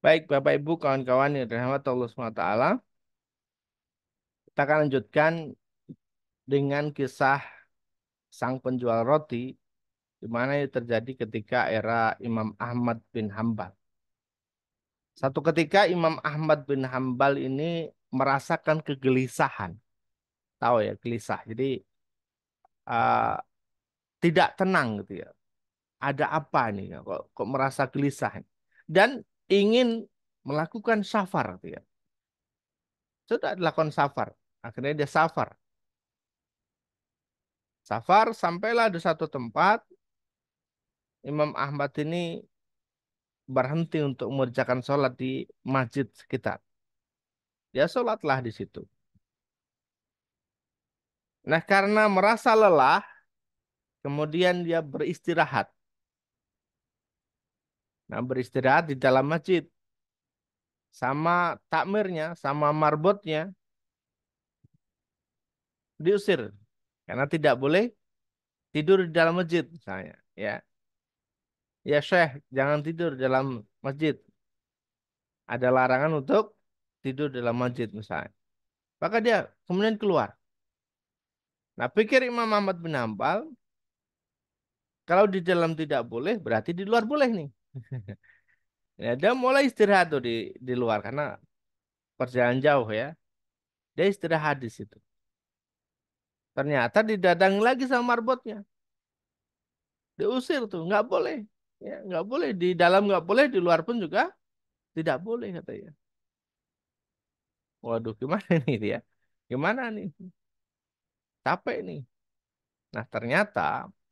Baik, Bapak Ibu, kawan-kawan yang dirahmati Allah SWT. Kita akan lanjutkan dengan kisah sang penjual roti di mana itu terjadi ketika era Imam Ahmad bin Hambal. Satu ketika Imam Ahmad bin Hambal ini merasakan kegelisahan. Tahu ya, gelisah. Jadi uh, tidak tenang gitu ya. Ada apa nih? Kok, kok merasa gelisah? Dan ingin melakukan safar gitu Ya. Sudah dilakukan safar. Akhirnya dia safar. Safar sampailah di satu tempat. Imam Ahmad ini berhenti untuk mengerjakan sholat di masjid sekitar. Dia sholatlah di situ. Nah karena merasa lelah, kemudian dia beristirahat. Nah, beristirahat di dalam masjid. Sama takmirnya, sama marbotnya. Diusir. Karena tidak boleh tidur di dalam masjid misalnya. Ya, ya Syekh, jangan tidur di dalam masjid. Ada larangan untuk tidur dalam masjid misalnya. Maka dia kemudian keluar. Nah, pikir Imam Ahmad bin Hambal, kalau di dalam tidak boleh, berarti di luar boleh nih. Ya, dia mulai istirahat tuh di di luar karena perjalanan jauh ya. Dia istirahat di situ. Ternyata didatangi lagi sama marbotnya. Diusir tuh, nggak boleh. Ya, nggak boleh di dalam nggak boleh, di luar pun juga tidak boleh katanya. Waduh, gimana nih dia? Gimana nih? Capek nih. Nah, ternyata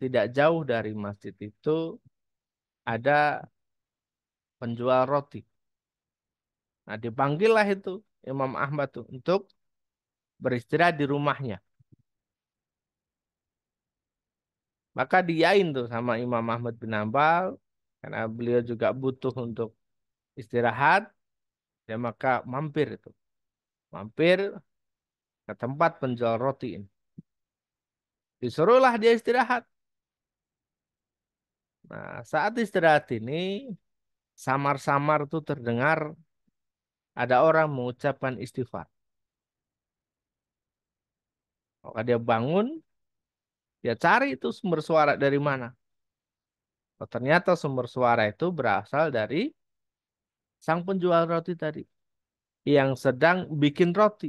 tidak jauh dari masjid itu ada penjual roti. Nah, dipanggillah itu Imam Ahmad tuh untuk beristirahat di rumahnya. Maka diain tuh sama Imam Ahmad bin Ambal karena beliau juga butuh untuk istirahat. Ya maka mampir itu. Mampir ke tempat penjual roti ini. Disuruhlah dia istirahat. Nah, saat istirahat ini samar-samar tuh terdengar ada orang mengucapkan istighfar. Maka dia bangun, dia cari itu sumber suara dari mana. Oh, ternyata sumber suara itu berasal dari sang penjual roti tadi yang sedang bikin roti,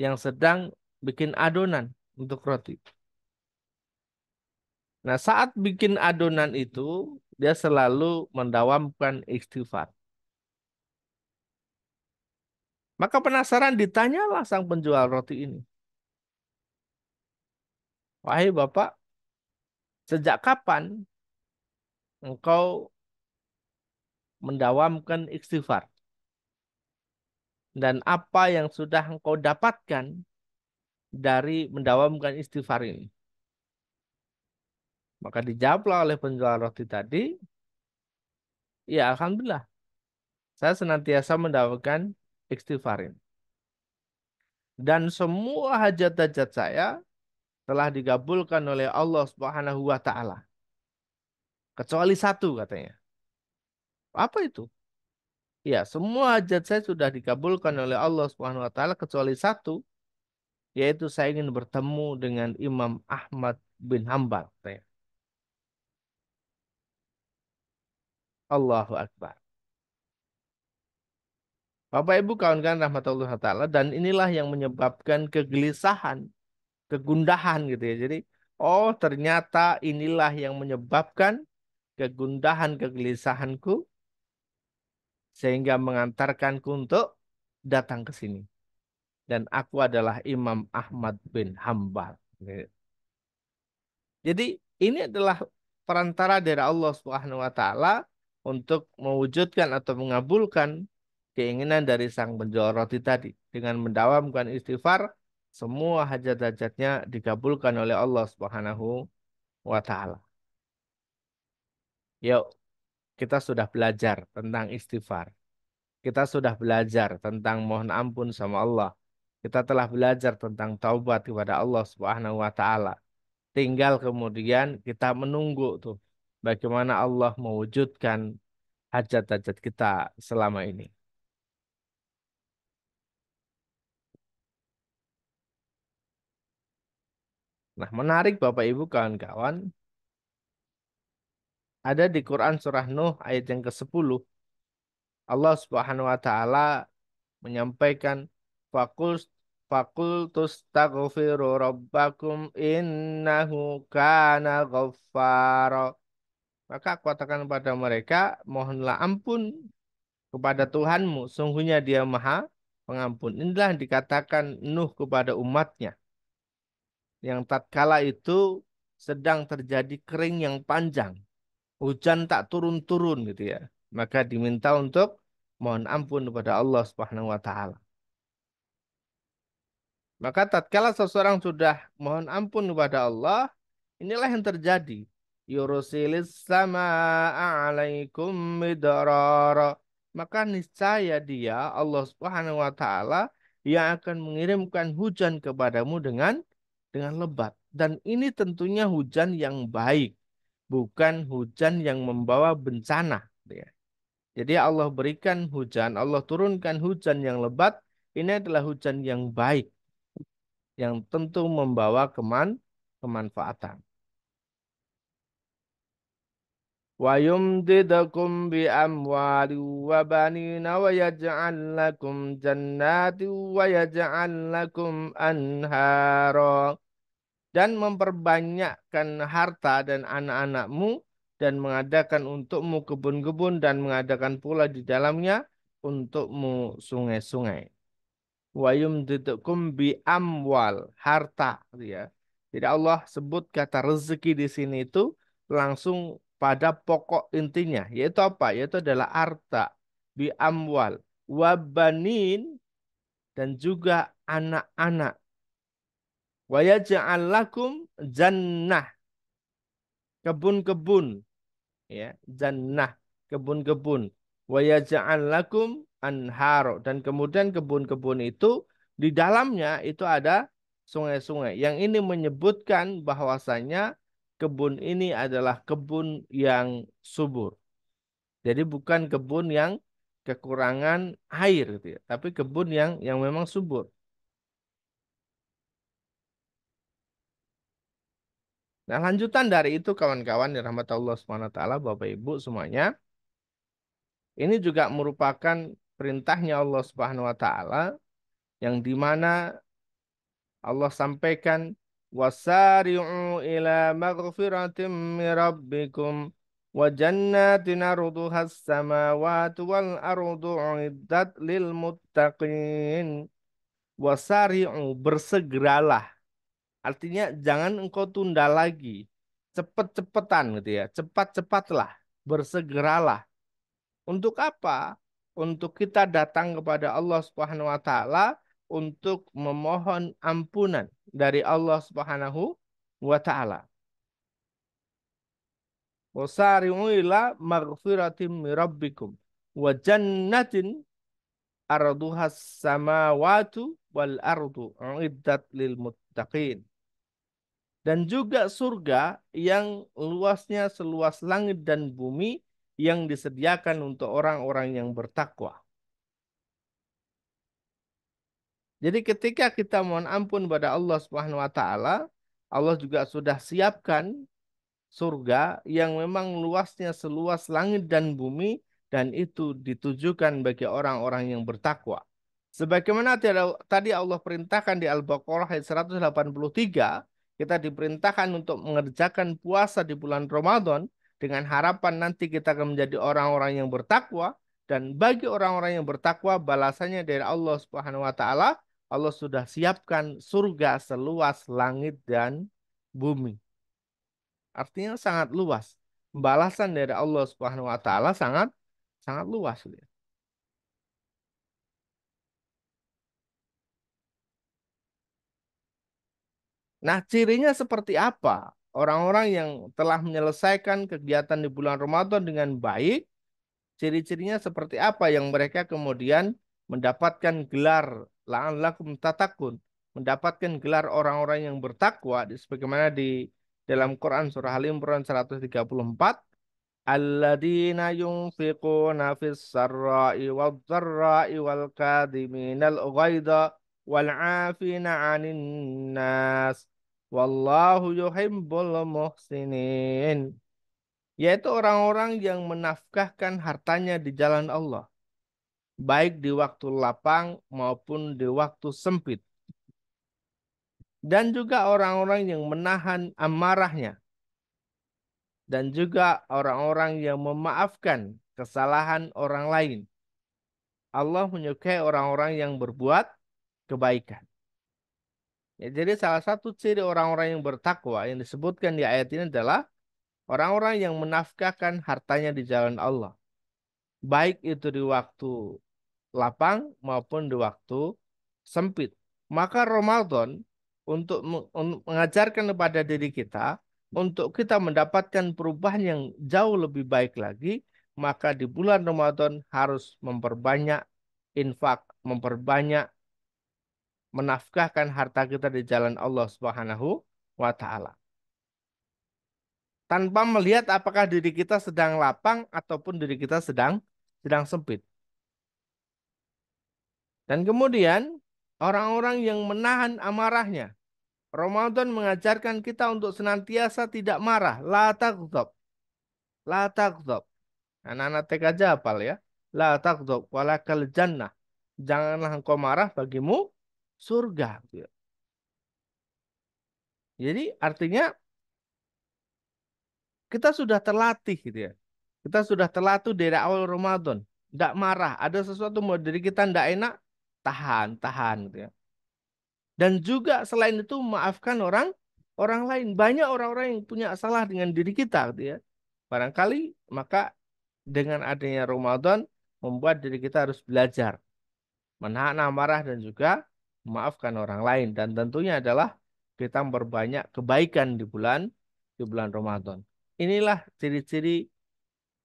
yang sedang bikin adonan untuk roti. Nah, saat bikin adonan itu, dia selalu mendawamkan istighfar. Maka penasaran ditanyalah sang penjual roti ini. Wahai Bapak, sejak kapan engkau mendawamkan istighfar? Dan apa yang sudah engkau dapatkan dari mendawamkan istighfar ini? Maka dijawablah oleh penjual roti tadi, ya Alhamdulillah, saya senantiasa mendapatkan istighfarin. Dan semua hajat-hajat saya telah digabulkan oleh Allah Subhanahu wa taala. Kecuali satu katanya. Apa itu? Ya, semua hajat saya sudah dikabulkan oleh Allah Subhanahu wa taala kecuali satu, yaitu saya ingin bertemu dengan Imam Ahmad bin Hambal. Katanya. Allahu Akbar. Bapak Ibu kawan-kawan rahmatullah taala dan inilah yang menyebabkan kegelisahan, kegundahan gitu ya. Jadi oh ternyata inilah yang menyebabkan kegundahan kegelisahanku sehingga mengantarkanku untuk datang ke sini. Dan aku adalah Imam Ahmad bin Hambal. Jadi ini adalah perantara dari Allah Subhanahu wa taala untuk mewujudkan atau mengabulkan keinginan dari sang penjual roti tadi. Dengan mendawamkan istighfar, semua hajat-hajatnya dikabulkan oleh Allah Subhanahu wa taala. Yuk, kita sudah belajar tentang istighfar. Kita sudah belajar tentang mohon ampun sama Allah. Kita telah belajar tentang taubat kepada Allah Subhanahu wa taala. Tinggal kemudian kita menunggu tuh bagaimana Allah mewujudkan hajat-hajat kita selama ini. Nah, menarik Bapak Ibu kawan-kawan. Ada di Quran surah Nuh ayat yang ke-10. Allah Subhanahu wa taala menyampaikan fakul fakul tastaghfiru rabbakum innahu kana ghaffara maka aku katakan kepada mereka, mohonlah ampun kepada Tuhanmu, sungguhnya dia maha pengampun. Inilah yang dikatakan Nuh kepada umatnya. Yang tatkala itu sedang terjadi kering yang panjang. Hujan tak turun-turun gitu ya. Maka diminta untuk mohon ampun kepada Allah Subhanahu wa taala. Maka tatkala seseorang sudah mohon ampun kepada Allah, inilah yang terjadi yursilis sama 'alaikum midrara. Maka niscaya dia Allah Subhanahu wa taala yang akan mengirimkan hujan kepadamu dengan dengan lebat. Dan ini tentunya hujan yang baik, bukan hujan yang membawa bencana. Gitu ya Jadi Allah berikan hujan, Allah turunkan hujan yang lebat. Ini adalah hujan yang baik, yang tentu membawa keman kemanfaatan. ويمددكم بأموال وبنين ويجعل لكم جنات ويجعل لكم أنهارا dan memperbanyakkan harta dan anak-anakmu dan mengadakan untukmu kebun-kebun dan mengadakan pula di dalamnya untukmu sungai-sungai. Wayum ditukum bi amwal harta gitu ya. Jadi Allah sebut kata rezeki di sini itu langsung pada pokok intinya yaitu apa yaitu adalah arta bi amwal wabanin dan juga anak-anak wa jannah kebun-kebun ya jannah kebun-kebun wa yaj'al dan kemudian kebun-kebun itu di dalamnya itu ada sungai-sungai yang ini menyebutkan bahwasanya kebun ini adalah kebun yang subur. Jadi bukan kebun yang kekurangan air gitu ya, tapi kebun yang yang memang subur. Nah, lanjutan dari itu kawan-kawan dirahmati Allah Subhanahu wa taala, Bapak Ibu semuanya. Ini juga merupakan perintahnya Allah Subhanahu wa taala yang dimana Allah sampaikan وسارعوا إلى مغفرة من ربكم وجنات عرضها السماوات والأرض عدت للمتقين wasari'u bersegeralah artinya jangan engkau tunda lagi cepet-cepetan gitu ya cepat-cepatlah bersegeralah untuk apa untuk kita datang kepada Allah Subhanahu wa taala untuk memohon ampunan dari Allah Subhanahu wa taala. Wasari'u ila maghfiratin min rabbikum wa jannatin arduha samawati wal ardu uiddat lil muttaqin. Dan juga surga yang luasnya seluas langit dan bumi yang disediakan untuk orang-orang yang bertakwa. Jadi ketika kita mohon ampun pada Allah Subhanahu wa taala, Allah juga sudah siapkan surga yang memang luasnya seluas langit dan bumi dan itu ditujukan bagi orang-orang yang bertakwa. Sebagaimana tadi Allah perintahkan di Al-Baqarah ayat 183, kita diperintahkan untuk mengerjakan puasa di bulan Ramadan dengan harapan nanti kita akan menjadi orang-orang yang bertakwa dan bagi orang-orang yang bertakwa balasannya dari Allah Subhanahu wa taala Allah sudah siapkan surga seluas langit dan bumi. Artinya sangat luas. Balasan dari Allah Subhanahu wa taala sangat sangat luas, Nah, cirinya seperti apa? Orang-orang yang telah menyelesaikan kegiatan di bulan Ramadan dengan baik, ciri-cirinya seperti apa yang mereka kemudian mendapatkan gelar la'allakum tatakun mendapatkan gelar orang-orang yang bertakwa sebagaimana di dalam Quran surah Al Imran 134 alladzina yunfiquna fis sarra'i wad dharra'i wal kadhiminal ghaidha wal 'afina 'anin nas wallahu yuhibbul muhsinin yaitu orang-orang yang menafkahkan hartanya di jalan Allah baik di waktu lapang maupun di waktu sempit. Dan juga orang-orang yang menahan amarahnya. Dan juga orang-orang yang memaafkan kesalahan orang lain. Allah menyukai orang-orang yang berbuat kebaikan. Ya, jadi salah satu ciri orang-orang yang bertakwa yang disebutkan di ayat ini adalah orang-orang yang menafkahkan hartanya di jalan Allah baik itu di waktu lapang maupun di waktu sempit. Maka Ramadan untuk mengajarkan kepada diri kita untuk kita mendapatkan perubahan yang jauh lebih baik lagi, maka di bulan Ramadan harus memperbanyak infak, memperbanyak menafkahkan harta kita di jalan Allah Subhanahu wa taala. Tanpa melihat apakah diri kita sedang lapang ataupun diri kita sedang sedang sempit. Dan kemudian orang-orang yang menahan amarahnya. Ramadan mengajarkan kita untuk senantiasa tidak marah. La taqdob. La taqdob. Anak-anak TK aja apal ya. La taqdob walakal jannah. Janganlah engkau marah bagimu surga. Jadi artinya kita sudah terlatih gitu ya. Kita sudah telat dari awal Ramadan. Tidak marah. Ada sesuatu mau dari kita tidak enak, tahan, tahan. Gitu ya. Dan juga selain itu maafkan orang orang lain. Banyak orang-orang yang punya salah dengan diri kita. Gitu ya. Barangkali maka dengan adanya Ramadan membuat diri kita harus belajar. Menahan amarah dan juga memaafkan orang lain. Dan tentunya adalah kita memperbanyak kebaikan di bulan di bulan Ramadan. Inilah ciri-ciri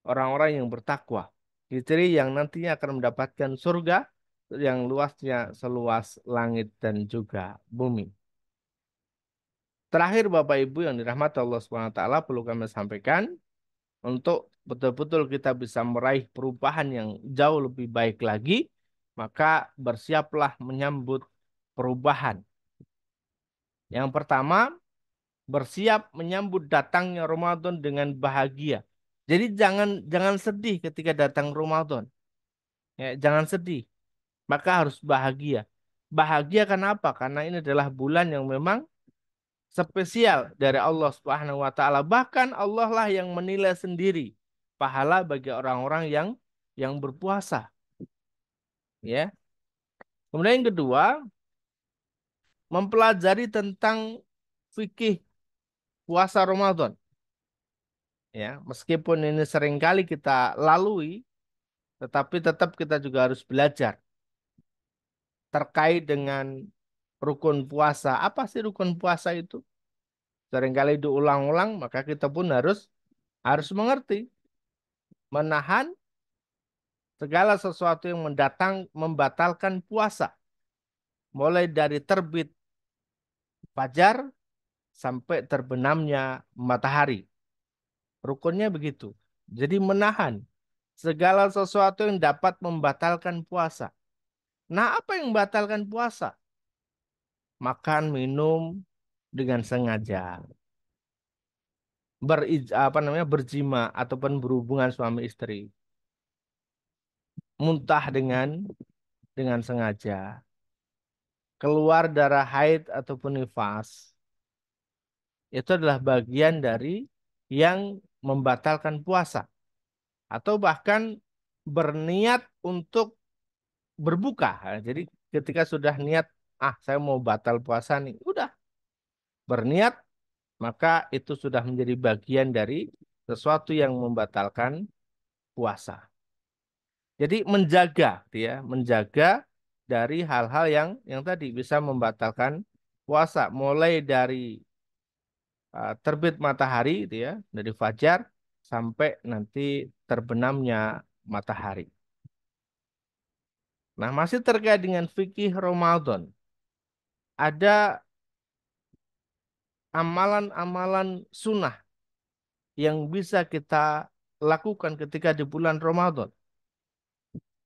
orang-orang yang bertakwa. Istri yang nantinya akan mendapatkan surga yang luasnya seluas langit dan juga bumi. Terakhir Bapak Ibu yang dirahmati Allah SWT perlu kami sampaikan untuk betul-betul kita bisa meraih perubahan yang jauh lebih baik lagi, maka bersiaplah menyambut perubahan. Yang pertama, bersiap menyambut datangnya Ramadan dengan bahagia. Jadi jangan jangan sedih ketika datang Ramadan. Ya, jangan sedih. Maka harus bahagia. Bahagia kenapa? Karena ini adalah bulan yang memang spesial dari Allah Subhanahu wa taala. Bahkan Allah lah yang menilai sendiri pahala bagi orang-orang yang yang berpuasa. Ya. Kemudian yang kedua, mempelajari tentang fikih puasa Ramadan ya meskipun ini seringkali kita lalui tetapi tetap kita juga harus belajar terkait dengan rukun puasa apa sih rukun puasa itu seringkali diulang-ulang maka kita pun harus harus mengerti menahan segala sesuatu yang mendatang membatalkan puasa mulai dari terbit fajar sampai terbenamnya matahari Rukunnya begitu. Jadi menahan segala sesuatu yang dapat membatalkan puasa. Nah, apa yang membatalkan puasa? Makan, minum dengan sengaja. Ber, apa namanya berjima ataupun berhubungan suami istri. Muntah dengan dengan sengaja. Keluar darah haid ataupun nifas. Itu adalah bagian dari yang membatalkan puasa atau bahkan berniat untuk berbuka. Nah, jadi ketika sudah niat, ah saya mau batal puasa nih, udah berniat maka itu sudah menjadi bagian dari sesuatu yang membatalkan puasa. Jadi menjaga dia, gitu ya, menjaga dari hal-hal yang yang tadi bisa membatalkan puasa mulai dari Eh, terbit matahari itu ya dari fajar sampai nanti terbenamnya matahari. Nah, masih terkait dengan fikih Ramadan. Ada amalan-amalan sunnah yang bisa kita lakukan ketika di bulan Ramadan.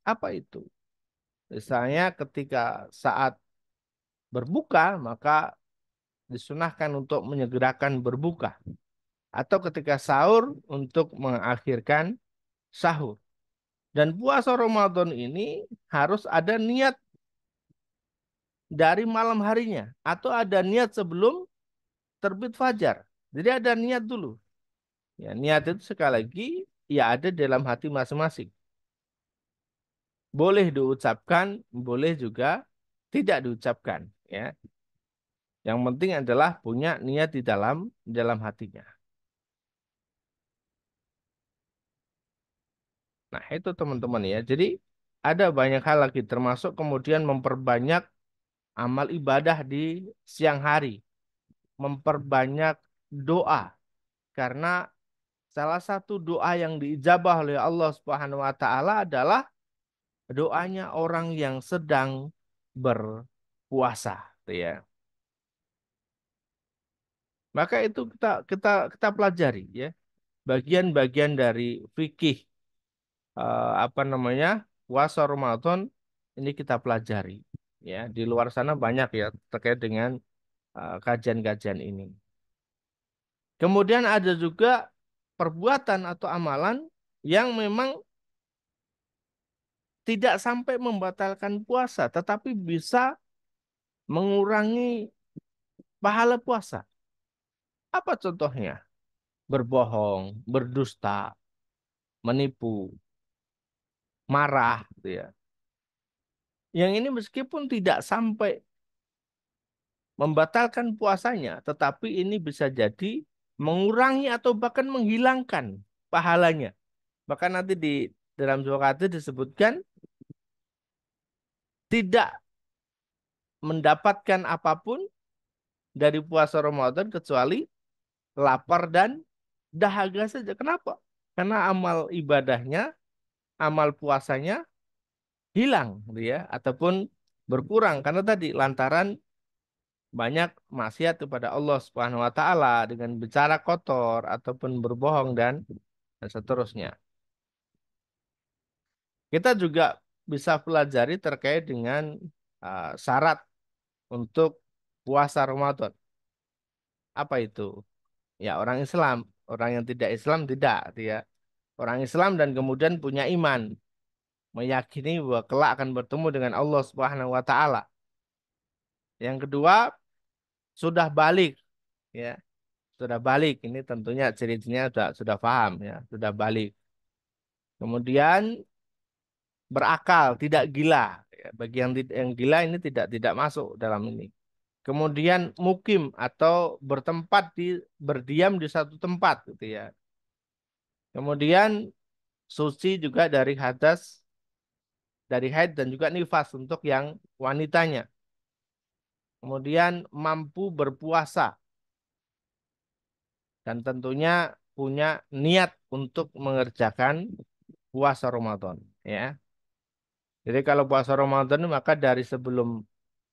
Apa itu? Misalnya ketika saat berbuka, maka disunahkan untuk menyegerakan berbuka atau ketika sahur untuk mengakhirkan sahur. Dan puasa Ramadan ini harus ada niat dari malam harinya atau ada niat sebelum terbit fajar. Jadi ada niat dulu. Ya, niat itu sekali lagi ya ada dalam hati masing-masing. Boleh diucapkan, boleh juga tidak diucapkan, ya. Yang penting adalah punya niat di dalam di dalam hatinya. Nah, itu teman-teman ya. Jadi ada banyak hal lagi termasuk kemudian memperbanyak amal ibadah di siang hari. Memperbanyak doa. Karena salah satu doa yang diijabah oleh Allah Subhanahu wa taala adalah doanya orang yang sedang berpuasa, gitu ya. Maka itu kita kita kita pelajari ya bagian-bagian dari fikih uh, apa namanya puasa Ramadan ini kita pelajari ya di luar sana banyak ya terkait dengan eh, kajian-kajian uh, ini. Kemudian ada juga perbuatan atau amalan yang memang tidak sampai membatalkan puasa, tetapi bisa mengurangi pahala puasa. Apa contohnya? Berbohong, berdusta, menipu, marah, gitu ya. Yang ini meskipun tidak sampai membatalkan puasanya, tetapi ini bisa jadi mengurangi atau bahkan menghilangkan pahalanya. Bahkan nanti di dalam Zulqadah disebutkan tidak mendapatkan apapun dari puasa Ramadan kecuali lapar dan dahaga saja. Kenapa? Karena amal ibadahnya, amal puasanya hilang, gitu ya, ataupun berkurang karena tadi lantaran banyak maksiat kepada Allah Subhanahu wa taala dengan bicara kotor ataupun berbohong dan dan seterusnya. Kita juga bisa pelajari terkait dengan uh, syarat untuk puasa Ramadan. Apa itu? ya orang Islam orang yang tidak Islam tidak dia gitu ya. orang Islam dan kemudian punya iman meyakini bahwa kelak akan bertemu dengan Allah Subhanahu wa taala. Yang kedua sudah balik ya. Sudah balik ini tentunya ceritanya sudah sudah paham ya, sudah balik. Kemudian berakal, tidak gila. Ya. Bagi yang yang gila ini tidak tidak masuk dalam ini kemudian mukim atau bertempat di berdiam di satu tempat gitu ya. Kemudian suci juga dari hadas dari haid dan juga nifas untuk yang wanitanya. Kemudian mampu berpuasa. Dan tentunya punya niat untuk mengerjakan puasa Ramadan ya. Jadi kalau puasa Ramadan maka dari sebelum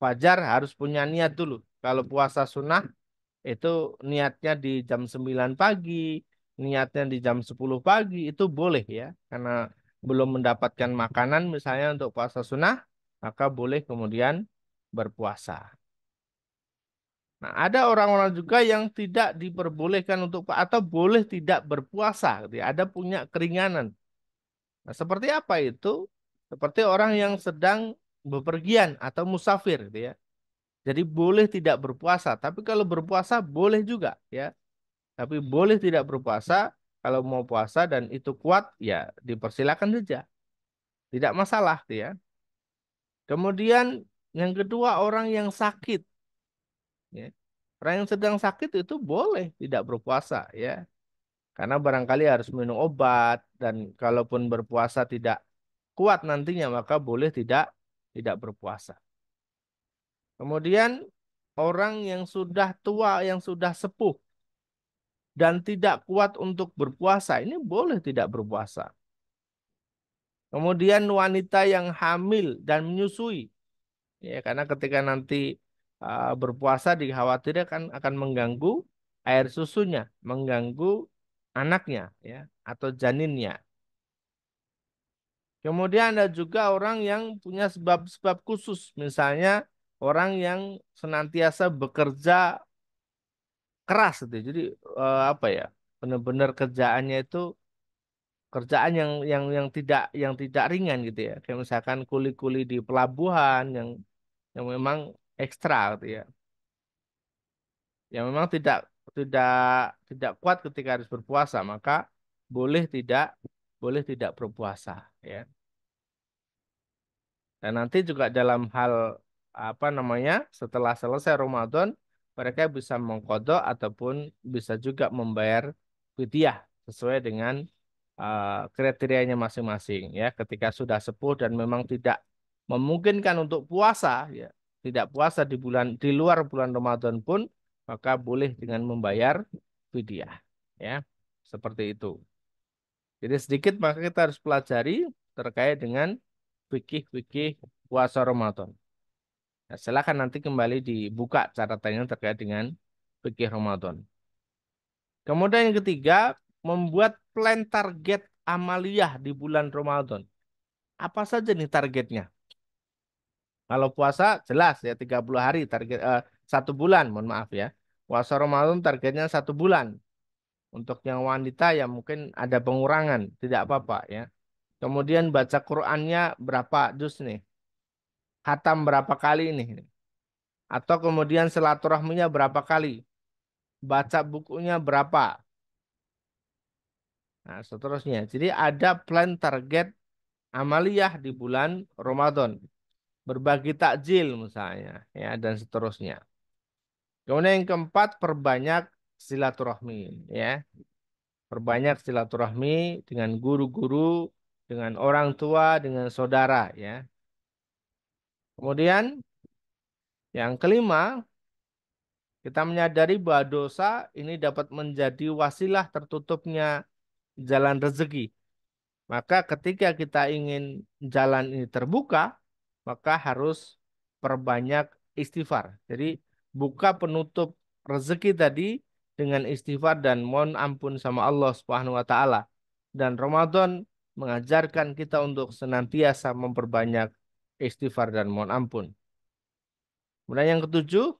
Fajar harus punya niat dulu. Kalau puasa sunnah itu niatnya di jam 9 pagi, niatnya di jam 10 pagi itu boleh ya. Karena belum mendapatkan makanan misalnya untuk puasa sunnah, maka boleh kemudian berpuasa. Nah, ada orang-orang juga yang tidak diperbolehkan untuk atau boleh tidak berpuasa, ada punya keringanan. Nah, seperti apa itu? Seperti orang yang sedang bepergian atau musafir gitu ya. Jadi boleh tidak berpuasa, tapi kalau berpuasa boleh juga ya. Tapi boleh tidak berpuasa kalau mau puasa dan itu kuat ya dipersilakan saja. Tidak masalah gitu ya. Kemudian yang kedua orang yang sakit. Ya. Orang yang sedang sakit itu boleh tidak berpuasa ya. Karena barangkali harus minum obat dan kalaupun berpuasa tidak kuat nantinya maka boleh tidak tidak berpuasa. Kemudian orang yang sudah tua, yang sudah sepuh dan tidak kuat untuk berpuasa, ini boleh tidak berpuasa. Kemudian wanita yang hamil dan menyusui. Ya, karena ketika nanti uh, berpuasa dikhawatirkan akan mengganggu air susunya, mengganggu anaknya ya atau janinnya. Kemudian ada juga orang yang punya sebab-sebab khusus, misalnya orang yang senantiasa bekerja keras Gitu. Jadi eh, apa ya? Benar-benar kerjaannya itu kerjaan yang yang yang tidak yang tidak ringan gitu ya. Kayak misalkan kuli-kuli di pelabuhan yang yang memang ekstra gitu ya. Yang memang tidak tidak tidak kuat ketika harus berpuasa, maka boleh tidak boleh tidak berpuasa ya. Dan nanti juga dalam hal apa namanya setelah selesai Ramadan mereka bisa mengkodok ataupun bisa juga membayar fidyah sesuai dengan uh, kriterianya masing-masing ya ketika sudah sepuh dan memang tidak memungkinkan untuk puasa ya tidak puasa di bulan di luar bulan Ramadan pun maka boleh dengan membayar fidyah ya seperti itu jadi sedikit maka kita harus pelajari terkait dengan fikih-fikih puasa Ramadan. Nah, silakan nanti kembali dibuka catatannya terkait dengan fikih Ramadan. Kemudian yang ketiga, membuat plan target amaliyah di bulan Ramadan. Apa saja nih targetnya? Kalau puasa jelas ya 30 hari target eh, bulan, mohon maaf ya. Puasa Ramadan targetnya satu bulan. Untuk yang wanita ya mungkin ada pengurangan, tidak apa-apa ya. Kemudian baca Qur'annya berapa juz nih? Hatam berapa kali nih? Atau kemudian silaturahminya berapa kali? Baca bukunya berapa? Nah, seterusnya. Jadi ada plan target amaliyah di bulan Ramadan. Berbagi takjil misalnya ya dan seterusnya. Kemudian yang keempat perbanyak silaturahmi ya. Perbanyak silaturahmi dengan guru-guru, dengan orang tua, dengan saudara ya. Kemudian yang kelima, kita menyadari bahwa dosa ini dapat menjadi wasilah tertutupnya jalan rezeki. Maka ketika kita ingin jalan ini terbuka, maka harus perbanyak istighfar. Jadi buka penutup rezeki tadi dengan istighfar dan mohon ampun sama Allah Subhanahu wa taala. Dan Ramadan mengajarkan kita untuk senantiasa memperbanyak istighfar dan mohon ampun. Kemudian yang ketujuh,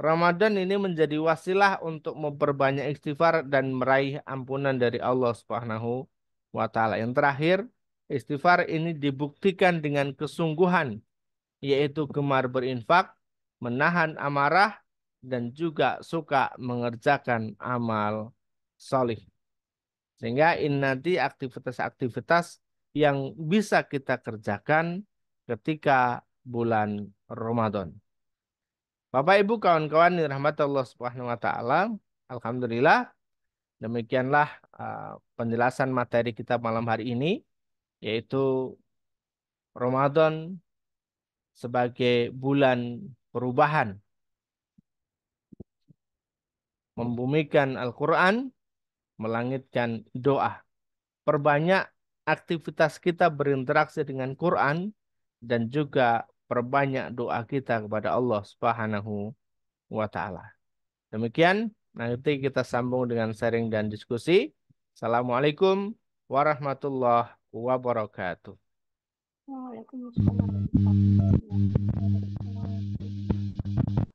Ramadan ini menjadi wasilah untuk memperbanyak istighfar dan meraih ampunan dari Allah Subhanahu wa taala. Yang terakhir, istighfar ini dibuktikan dengan kesungguhan yaitu gemar berinfak, menahan amarah, dan juga suka mengerjakan amal solih. Sehingga ini nanti aktivitas-aktivitas yang bisa kita kerjakan ketika bulan Ramadan. Bapak Ibu kawan-kawan dirahmati -kawan, Allah Subhanahu wa taala, alhamdulillah demikianlah uh, penjelasan materi kita malam hari ini yaitu Ramadan sebagai bulan perubahan membumikan Al-Quran, melangitkan doa. Perbanyak aktivitas kita berinteraksi dengan Quran dan juga perbanyak doa kita kepada Allah Subhanahu wa taala. Demikian, nanti kita sambung dengan sharing dan diskusi. Assalamualaikum warahmatullahi wabarakatuh. Waalaikumsalam wabarakatuh.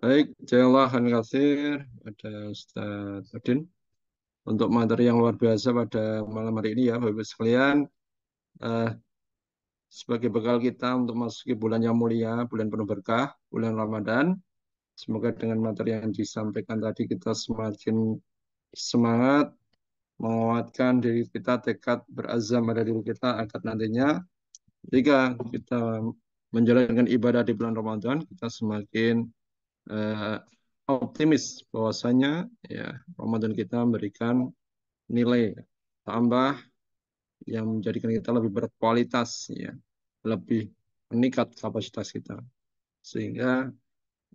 Baik, jazallahan kasir ada Ustaz Udin untuk materi yang luar biasa pada malam hari ini ya Bapak sekalian. Uh, sebagai bekal kita untuk masuki bulan yang mulia, bulan penuh berkah, bulan Ramadan. Semoga dengan materi yang disampaikan tadi kita semakin semangat menguatkan diri kita, tekad berazam pada diri kita agar nantinya jika kita menjalankan ibadah di bulan Ramadan, kita semakin eh, optimis bahwasanya ya Ramadan kita memberikan nilai tambah yang menjadikan kita lebih berkualitas ya, lebih meningkat kapasitas kita. Sehingga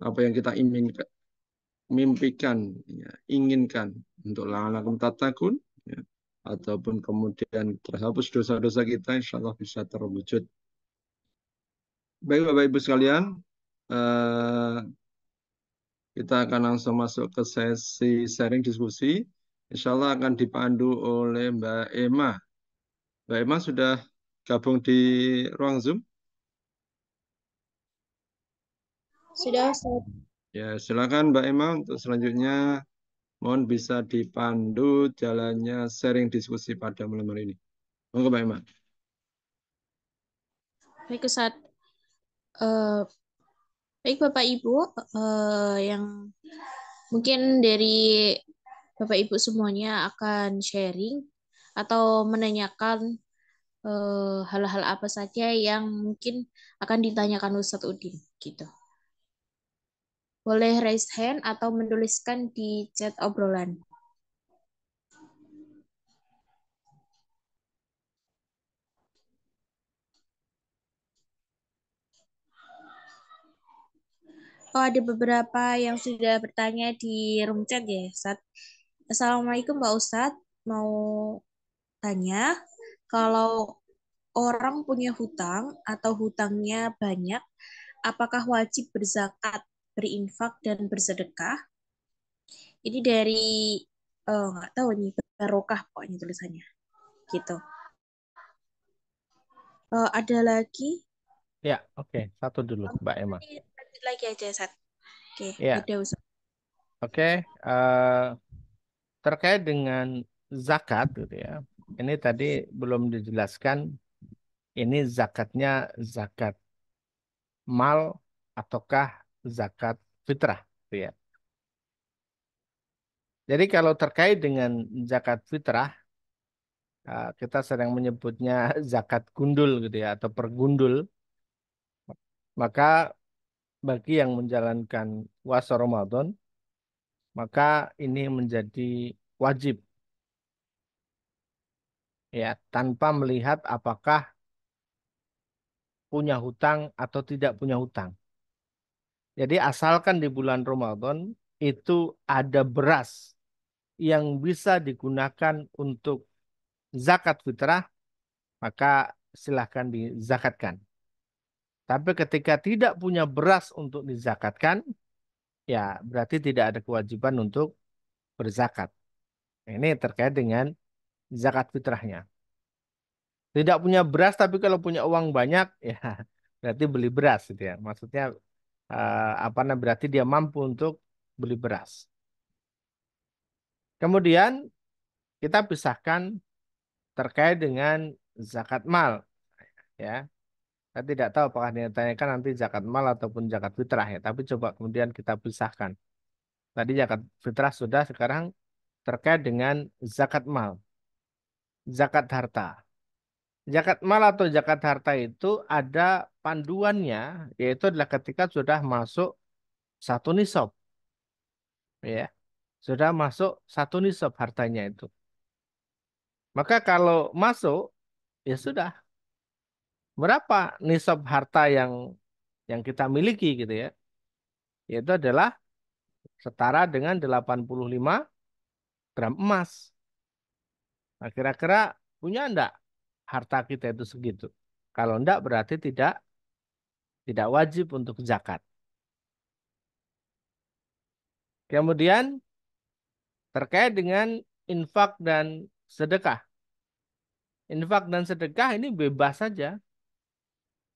apa yang kita inginkan mimpikan, ya, inginkan untuk la'alakum tatakun, ya, ataupun kemudian terhapus dosa-dosa kita, insya Allah bisa terwujud. Baik Bapak Ibu sekalian, eh, kita akan langsung masuk ke sesi sharing diskusi. Insya Allah akan dipandu oleh Mbak Emma. Mbak Emma sudah gabung di ruang Zoom? Sudah, Ya, silakan Mbak Emma untuk selanjutnya mohon bisa dipandu jalannya sharing diskusi pada malam hari ini. Monggo Mbak Emma. Baik Ustaz. Uh, Baik Bapak Ibu eh, yang mungkin dari Bapak Ibu semuanya akan sharing atau menanyakan eh, hal-hal eh, apa saja yang mungkin akan ditanyakan Ustadz Udin gitu. Boleh raise hand atau menuliskan di chat obrolan. Oh, ada beberapa yang sudah bertanya di room chat ya, Ustaz. Assalamualaikum Pak Ustadz, mau tanya kalau orang punya hutang atau hutangnya banyak, apakah wajib berzakat, berinfak, dan bersedekah? Ini dari, oh, nggak tahu ini, barokah pokoknya tulisannya. Gitu. Uh, ada lagi? Ya, oke. Okay. Satu dulu, Mbak Emma lanjut lagi aja Sat. Oke, okay, iya. yeah. usah. Oke, okay, uh, eh, terkait dengan zakat gitu ya. Ini tadi belum dijelaskan ini zakatnya zakat mal ataukah zakat fitrah gitu ya. Jadi kalau terkait dengan zakat fitrah eh, kita sedang menyebutnya zakat gundul gitu ya atau pergundul maka bagi yang menjalankan puasa Ramadan, maka ini menjadi wajib. Ya, tanpa melihat apakah punya hutang atau tidak punya hutang. Jadi asalkan di bulan Ramadan itu ada beras yang bisa digunakan untuk zakat fitrah, maka silahkan dizakatkan. Tapi ketika tidak punya beras untuk dizakatkan, ya berarti tidak ada kewajiban untuk berzakat. Ini terkait dengan zakat fitrahnya. Tidak punya beras tapi kalau punya uang banyak, ya berarti beli beras gitu ya. Maksudnya eh, apa namanya berarti dia mampu untuk beli beras. Kemudian kita pisahkan terkait dengan zakat mal ya saya tidak tahu apakah ditanyakan nanti zakat mal ataupun zakat fitrah ya, tapi coba kemudian kita pisahkan. Tadi zakat fitrah sudah, sekarang terkait dengan zakat mal. Zakat harta. Zakat mal atau zakat harta itu ada panduannya, yaitu adalah ketika sudah masuk satu nisab. Ya. Sudah masuk satu nisab hartanya itu. Maka kalau masuk, ya sudah, berapa nisab harta yang yang kita miliki gitu ya. Yaitu adalah setara dengan 85 gram emas. Nah, kira-kira punya enggak harta kita itu segitu? Kalau enggak berarti tidak tidak wajib untuk zakat. Kemudian terkait dengan infak dan sedekah. Infak dan sedekah ini bebas saja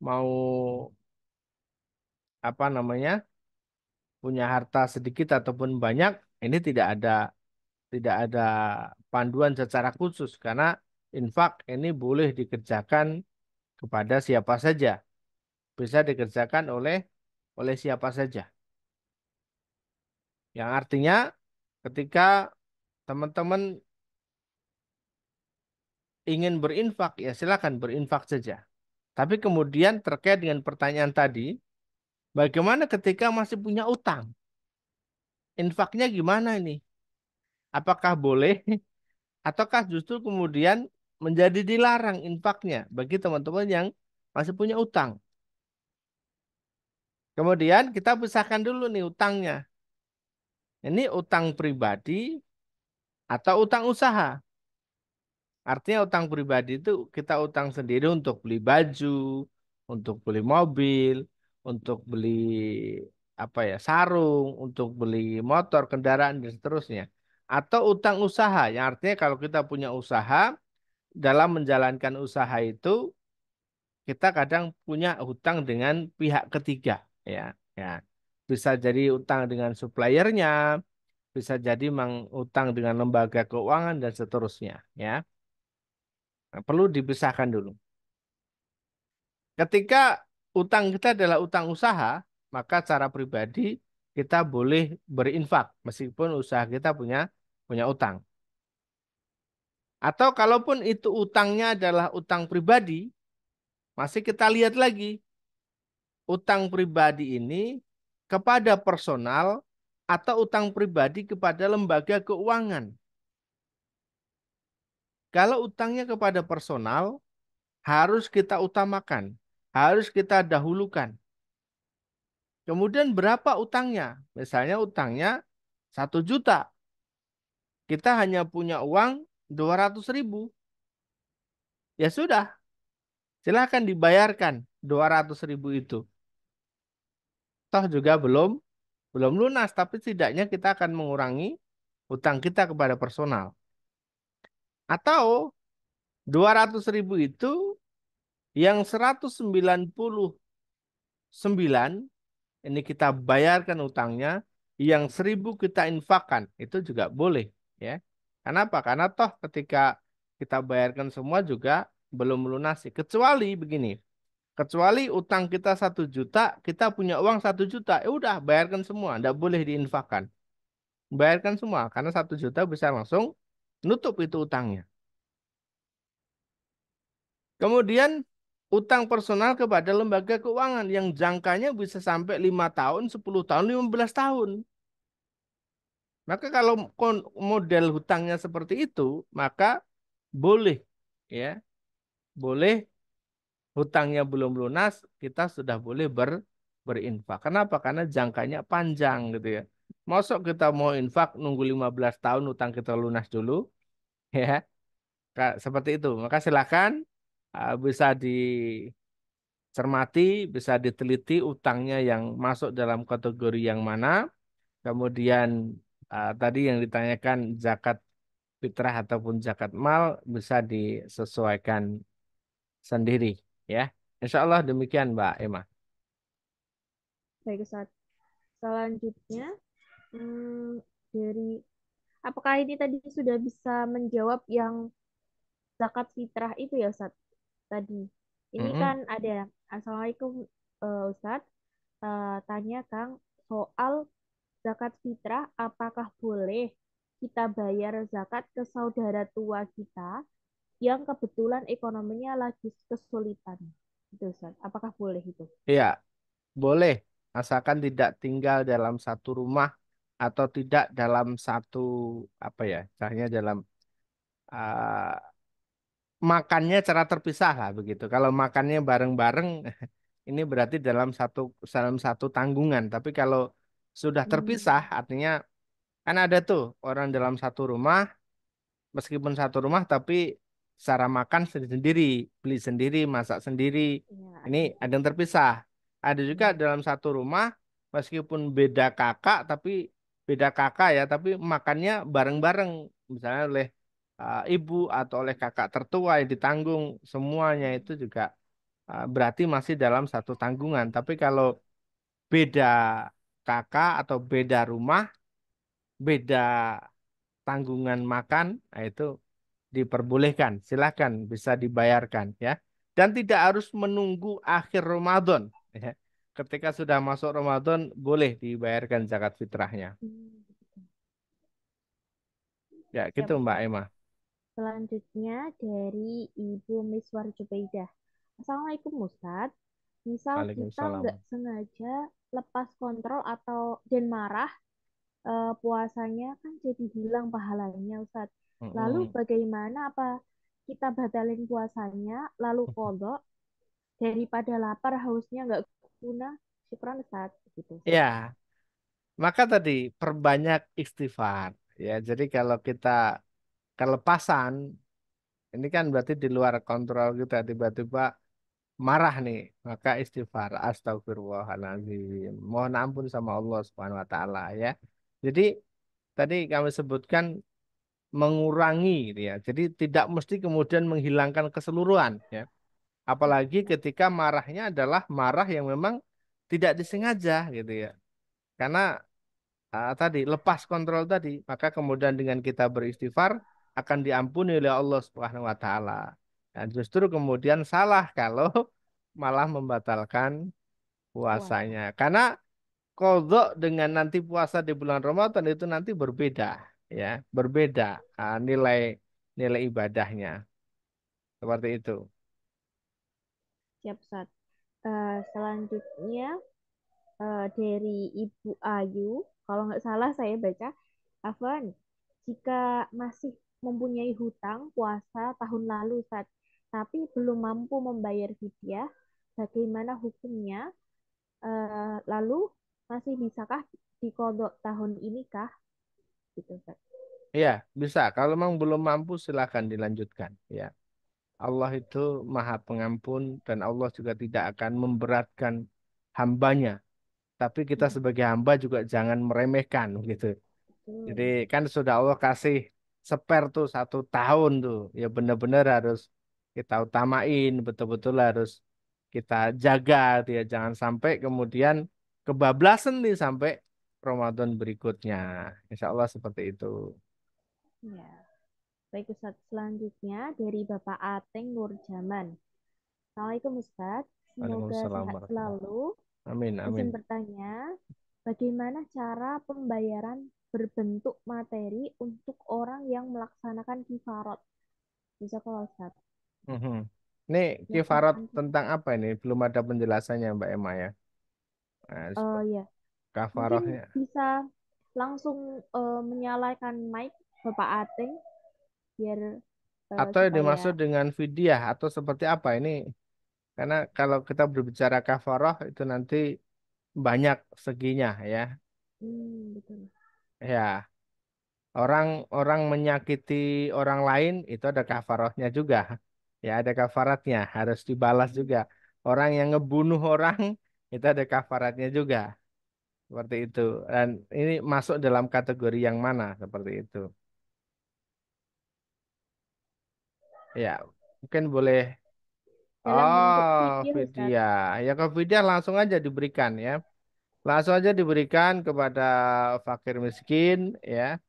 mau apa namanya punya harta sedikit ataupun banyak ini tidak ada tidak ada panduan secara khusus karena infak ini boleh dikerjakan kepada siapa saja bisa dikerjakan oleh oleh siapa saja yang artinya ketika teman-teman ingin berinfak ya silakan berinfak saja tapi kemudian terkait dengan pertanyaan tadi, bagaimana ketika masih punya utang? Infaknya gimana ini? Apakah boleh ataukah justru kemudian menjadi dilarang infaknya bagi teman-teman yang masih punya utang? Kemudian kita pisahkan dulu nih utangnya. Ini utang pribadi atau utang usaha. Artinya utang pribadi itu kita utang sendiri untuk beli baju, untuk beli mobil, untuk beli apa ya sarung, untuk beli motor, kendaraan dan seterusnya. Atau utang usaha, yang artinya kalau kita punya usaha, dalam menjalankan usaha itu kita kadang punya hutang dengan pihak ketiga, ya, ya. Bisa jadi utang dengan suppliernya, bisa jadi mengutang dengan lembaga keuangan dan seterusnya, ya perlu dipisahkan dulu. Ketika utang kita adalah utang usaha, maka cara pribadi kita boleh berinfak meskipun usaha kita punya punya utang. Atau kalaupun itu utangnya adalah utang pribadi, masih kita lihat lagi. Utang pribadi ini kepada personal atau utang pribadi kepada lembaga keuangan. Kalau utangnya kepada personal, harus kita utamakan, harus kita dahulukan. Kemudian berapa utangnya? Misalnya utangnya satu juta. Kita hanya punya uang 200 ribu. Ya sudah, silahkan dibayarkan 200 ribu itu. Toh juga belum belum lunas, tapi setidaknya kita akan mengurangi utang kita kepada personal. Atau 200 ribu itu yang 199 ini kita bayarkan utangnya, yang 1000 kita infakkan, itu juga boleh. ya. Kenapa? Karena toh ketika kita bayarkan semua juga belum melunasi. Kecuali begini, kecuali utang kita satu juta, kita punya uang satu juta, ya udah bayarkan semua, tidak boleh diinfakkan. Bayarkan semua, karena satu juta bisa langsung Nutup itu utangnya. Kemudian utang personal kepada lembaga keuangan yang jangkanya bisa sampai 5 tahun, 10 tahun, 15 tahun. Maka kalau model hutangnya seperti itu, maka boleh ya. Boleh hutangnya belum lunas, kita sudah boleh ber berinfak. Kenapa? Karena jangkanya panjang gitu ya. Masuk kita mau infak nunggu 15 tahun utang kita lunas dulu. Ya. Seperti itu. Maka silakan ah, bisa dicermati, bisa diteliti utangnya yang masuk dalam kategori yang mana. Kemudian ah, tadi yang ditanyakan zakat fitrah ataupun zakat mal bisa disesuaikan sendiri ya. Insya Allah demikian Mbak Emma. Baik Selanjutnya Hmm, dari apakah ini tadi sudah bisa menjawab yang zakat fitrah itu ya Ustaz tadi? Ini mm -hmm. kan ada Assalamualaikum uh, Ustaz Uh, tanya Kang soal zakat fitrah apakah boleh kita bayar zakat ke saudara tua kita yang kebetulan ekonominya lagi kesulitan? Itu Ustaz, apakah boleh itu? Iya, boleh. Asalkan tidak tinggal dalam satu rumah atau tidak dalam satu apa ya caranya dalam uh, makannya cara terpisah lah begitu kalau makannya bareng-bareng ini berarti dalam satu dalam satu tanggungan tapi kalau sudah hmm. terpisah artinya kan ada tuh orang dalam satu rumah meskipun satu rumah tapi secara makan sendiri beli sendiri masak sendiri iya, ini ada yang terpisah ada juga hmm. dalam satu rumah meskipun beda kakak tapi beda kakak ya, tapi makannya bareng-bareng, misalnya oleh uh, ibu atau oleh kakak tertua yang ditanggung semuanya itu juga uh, berarti masih dalam satu tanggungan. Tapi kalau beda kakak atau beda rumah, beda tanggungan makan, nah itu diperbolehkan. Silahkan bisa dibayarkan ya. Dan tidak harus menunggu akhir Ramadan. Ya ketika sudah masuk Ramadan boleh dibayarkan zakat fitrahnya. Hmm. Ya, gitu Mbak Emma. Selanjutnya dari Ibu Miswar Jubaidah. Assalamualaikum Ustadz. Misal kita nggak sengaja lepas kontrol atau dan marah eh, puasanya kan jadi hilang pahalanya Ustadz. Mm -hmm. Lalu bagaimana apa kita batalin puasanya lalu kodok daripada lapar hausnya nggak guna syukran saat gitu. Ya. Maka tadi perbanyak istighfar ya. Jadi kalau kita kelepasan ini kan berarti di luar kontrol kita tiba-tiba marah nih maka istighfar astagfirullahaladzim mohon ampun sama Allah subhanahu wa taala ya jadi tadi kami sebutkan mengurangi gitu ya jadi tidak mesti kemudian menghilangkan keseluruhan ya apalagi ketika marahnya adalah marah yang memang tidak disengaja gitu ya karena uh, tadi lepas kontrol tadi maka kemudian dengan kita beristighfar akan diampuni oleh Allah Subhanahu wa taala. dan justru kemudian salah kalau malah membatalkan puasanya. Wow. Karena kodok dengan nanti puasa di bulan Ramadan itu nanti berbeda ya, berbeda uh, nilai nilai ibadahnya. Seperti itu siap saat uh, selanjutnya uh, dari Ibu Ayu kalau nggak salah saya baca Afan jika masih mempunyai hutang puasa tahun lalu saat tapi belum mampu membayar fidyah bagaimana hukumnya uh, lalu masih bisakah dikodok tahun ini kah gitu Iya, bisa. Kalau memang belum mampu silahkan dilanjutkan. Ya. Allah itu maha pengampun dan Allah juga tidak akan memberatkan hambanya. Tapi kita hmm. sebagai hamba juga jangan meremehkan gitu. Jadi kan sudah Allah kasih seper tuh satu tahun tuh. Ya benar-benar harus kita utamain, betul-betul harus kita jaga. Gitu ya. Jangan sampai kemudian kebablasan nih sampai Ramadan berikutnya. Insya Allah seperti itu. Yeah. Baik Ustaz, selanjutnya dari Bapak Ateng Jaman. Assalamualaikum Ustaz, semoga sehat selalu. Amin, amin. Izin bertanya, bagaimana cara pembayaran berbentuk materi untuk orang yang melaksanakan kifarot? Bisa kalau Ustaz. Mm -hmm. Ini kifarot ya. tentang apa ini? Belum ada penjelasannya Mbak Emma ya? Nah, oh iya. Kafarohnya. Mungkin bisa langsung uh, menyalakan mic Bapak Ateng biar uh, atau yang supaya dimaksud dengan fidyah atau seperti apa ini? Karena kalau kita berbicara kafaroh itu nanti banyak seginya ya. Hmm, betul. Ya. Orang orang menyakiti orang lain itu ada kafarohnya juga. Ya, ada kafaratnya, harus dibalas juga. Orang yang ngebunuh orang itu ada kafaratnya juga. Seperti itu. Dan ini masuk dalam kategori yang mana seperti itu. Ya, mungkin boleh. Iya, oh, Vidya. Ya ke Vidya langsung aja diberikan ya. Langsung aja diberikan kepada fakir miskin ya.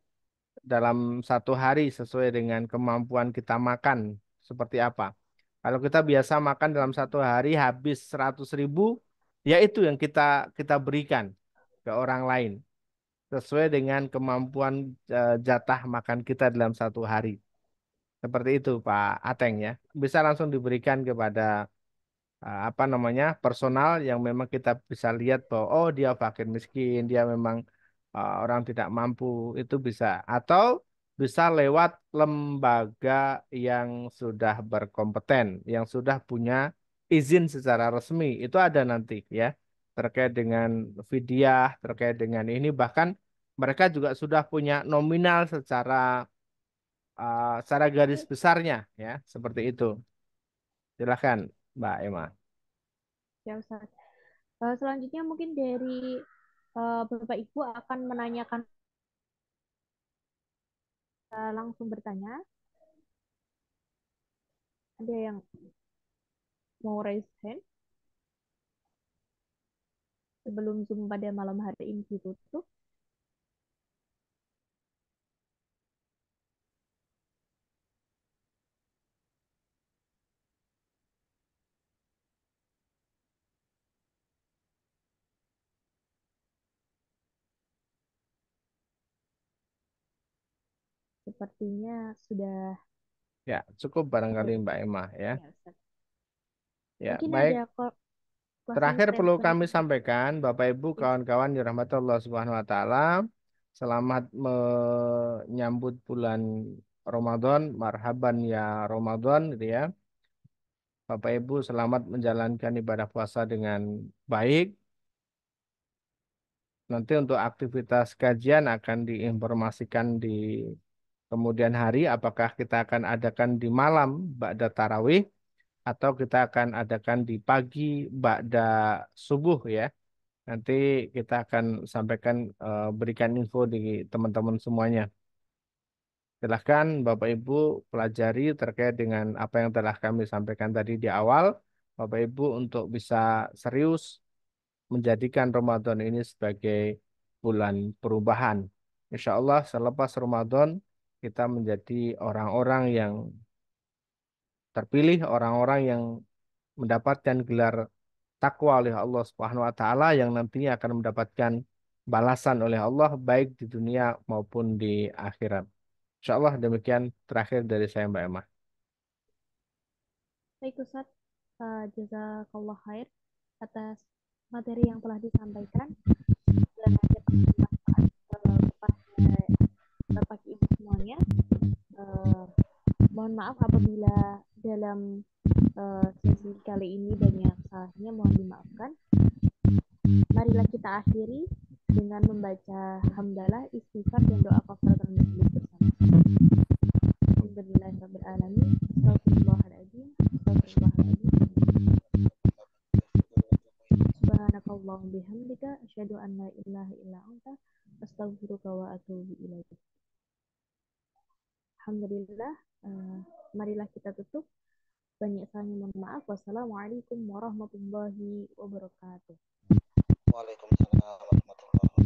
Dalam satu hari sesuai dengan kemampuan kita makan seperti apa. Kalau kita biasa makan dalam satu hari habis 100 ribu, ya itu yang kita kita berikan ke orang lain sesuai dengan kemampuan eh, jatah makan kita dalam satu hari. Seperti itu Pak Ateng ya. Bisa langsung diberikan kepada eh, apa namanya personal yang memang kita bisa lihat bahwa oh dia fakir miskin, dia memang eh, orang tidak mampu itu bisa atau bisa lewat lembaga yang sudah berkompeten, yang sudah punya izin secara resmi. Itu ada nanti ya terkait dengan video terkait dengan ini bahkan mereka juga sudah punya nominal secara Eh, secara garis besarnya ya seperti itu. Silahkan Mbak Emma. Ya Ustaz. Eh, selanjutnya mungkin dari eh, Bapak Ibu akan menanyakan langsung bertanya. Ada yang mau raise hand? Sebelum Zoom pada malam hari ini ditutup. sepertinya sudah Ya, cukup barangkali Mbak Emma ya. Ya, ya baik. ada Terakhir perlu kami sampaikan, Bapak Ibu, ya. kawan-kawan di dirahmati Allah Subhanahu wa taala, selamat menyambut bulan Ramadan, marhaban ya Ramadan gitu ya. Bapak Ibu selamat menjalankan ibadah puasa dengan baik. Nanti untuk aktivitas kajian akan diinformasikan di kemudian hari apakah kita akan adakan di malam ba'da tarawih atau kita akan adakan di pagi ba'da subuh ya. Nanti kita akan sampaikan eh, berikan info di teman-teman semuanya. Silahkan Bapak Ibu pelajari terkait dengan apa yang telah kami sampaikan tadi di awal. Bapak Ibu untuk bisa serius menjadikan Ramadan ini sebagai bulan perubahan. Insya Allah selepas Ramadan kita menjadi orang-orang yang terpilih, orang-orang yang mendapatkan gelar takwa oleh Allah Subhanahu wa taala yang nantinya akan mendapatkan balasan oleh Allah baik di dunia maupun di akhirat. Insya Allah demikian terakhir dari saya Mbak Emma. Baik Ustaz, uh, jazakallah khair atas materi yang telah disampaikan. Dan kepada eh, Bapak Ibu semuanya. Uh, mohon maaf apabila dalam uh, sesi kali ini banyak salahnya, mohon dimaafkan. Marilah kita akhiri dengan membaca hamdalah, istighfar, dan doa kafaratul majlis bersama. Alhamdulillahirrahmanirrahim. Astagfirullahaladzim. Astagfirullahaladzim. Subhanakallahum bihamdika. Asyadu an la ilaha illa anta. Astagfiruka wa atubu ilaih. Alhamdulillah. Uh, marilah kita tutup. Banyak salahnya mohon maaf. Wassalamualaikum warahmatullahi wabarakatuh. Waalaikumsalam warahmatullahi wabarakatuh.